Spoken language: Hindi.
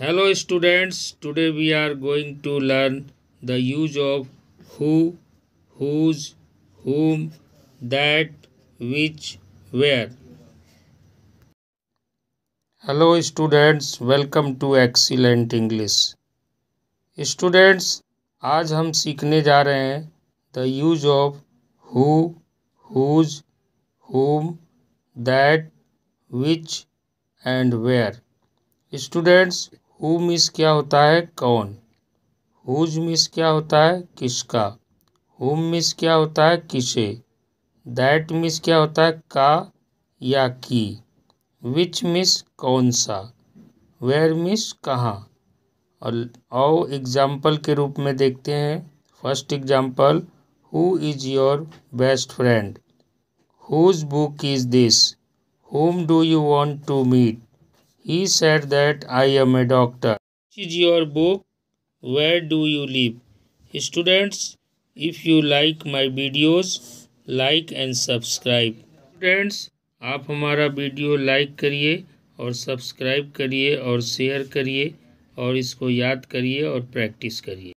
hello students today we are going to learn the use of who whose whom that which where hello students welcome to excellent english students आज हम सीखने जा रहे हैं the use of who whose whom that which and where students who मिस क्या होता है कौन हुज मिस क्या होता है किसका हुम मिस क्या होता है किसे दैट मिस क्या होता है का या की विच मिस कौन सा वेयर मिस कहाँ और और एग्जाम्पल के रूप में देखते हैं first example who is your best friend whose book is this whom do you want to meet He said that I am a doctor. Which is your book? Where do you live? Students, if you like my videos, like and subscribe. Students, आप हमारा वीडियो लाइक करिए और सब्सक्राइब करिए और शेयर करिए और इसको याद करिए और प्रैक्टिस करिए